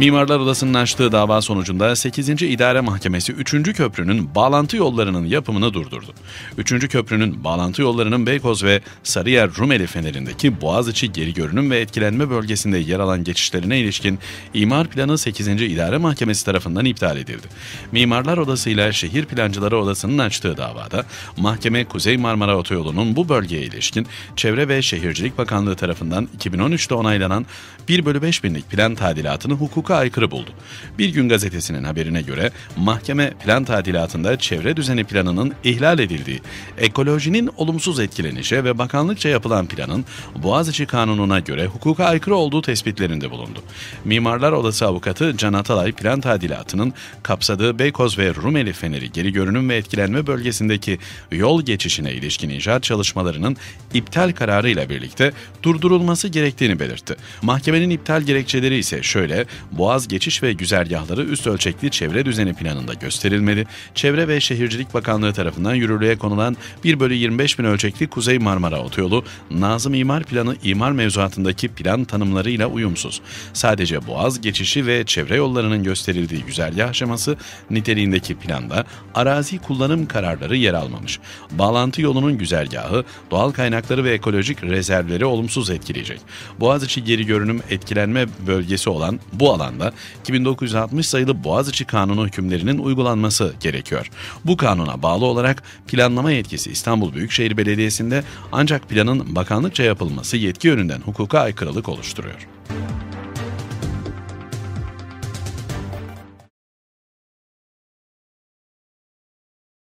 Mimarlar Odası'nın açtığı dava sonucunda 8. İdare Mahkemesi 3. köprünün bağlantı yollarının yapımını durdurdu. 3. köprünün bağlantı yollarının Beykoz ve Sarıyer Rumeli Feneri'ndeki Boğaziçi geri görünüm ve etkilenme bölgesinde yer alan geçişlerine ilişkin imar planı 8. İdare Mahkemesi tarafından iptal edildi. Mimarlar Odası ile Şehir Plancıları Odası'nın açtığı davada mahkeme Kuzey Marmara Otoyolu'nun bu bölgeye ilişkin Çevre ve Şehircilik Bakanlığı tarafından 2013'te onaylanan 1 bölü 5 binlik plan tadilatını hukuk hukuka aykırı buldu. Bir gün gazetesinin haberine göre mahkeme plan tadilatında çevre düzeni planının ihlal edildiği, ekolojinin olumsuz etkilenişe ve bakanlıkça yapılan planın Boğaziçi Kanunu'na göre hukuka aykırı olduğu tespitlerinde bulundu. Mimarlar Odası avukatı Can Atalay plan tadilatının kapsadığı Beykoz ve Rumeli Feneri geri görünüm ve etkilenme bölgesindeki yol geçişine ilişkin inşaat çalışmalarının iptal kararıyla birlikte durdurulması gerektiğini belirtti. Mahkemenin iptal gerekçeleri ise şöyle, boğaz geçiş ve güzergahları üst ölçekli çevre düzeni planında gösterilmeli, Çevre ve Şehircilik Bakanlığı tarafından yürürlüğe konulan 1 bölü 25 bin ölçekli Kuzey Marmara Otoyolu, Nazım İmar Planı imar mevzuatındaki plan tanımlarıyla uyumsuz. Sadece boğaz geçişi ve çevre yollarının gösterildiği güzergah şeması niteliğindeki planda arazi kullanım kararları yer almamış. Bağlantı yolunun güzergahı, doğal kaynakları ve ekolojik rezervleri olumsuz etkileyecek. Boğaziçi geri görünüm etkilenme bölgesi olan bu alan alanda 2960 sayılı Boğaziçi Kanunu hükümlerinin uygulanması gerekiyor. Bu kanuna bağlı olarak planlama yetkisi İstanbul Büyükşehir Belediyesi'nde ancak planın bakanlıkça yapılması yetki yönünden hukuka aykırılık oluşturuyor.